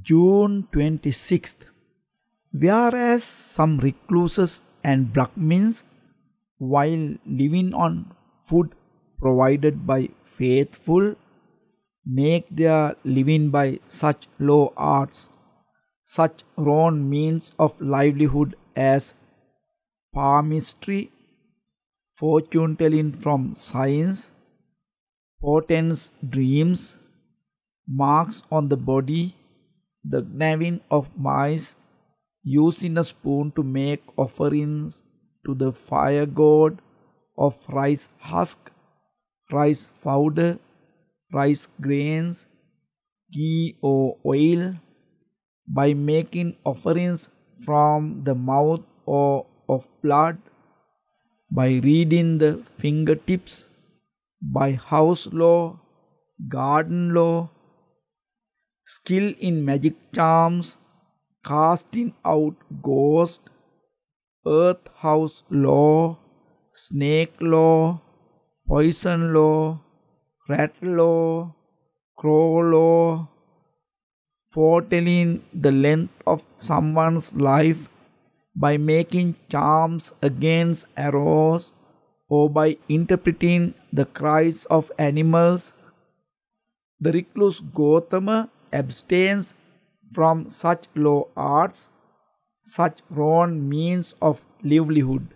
June 26th. Whereas some recluses and Brahmins, while living on food provided by faithful, make their living by such low arts, such wrong means of livelihood as palmistry, fortune telling from science, portents dreams, marks on the body, the gnawing of mice used in a spoon to make offerings to the fire god of rice husk, rice powder, rice grains, ghee or oil by making offerings from the mouth or of blood, by reading the fingertips, by house law, garden law, skill in magic charms, casting out ghosts, earth house law, snake law, poison law, rat law, crow law, foretelling the length of someone's life by making charms against arrows or by interpreting the cries of animals. The recluse Gautama abstains from such low arts, such wrong means of livelihood.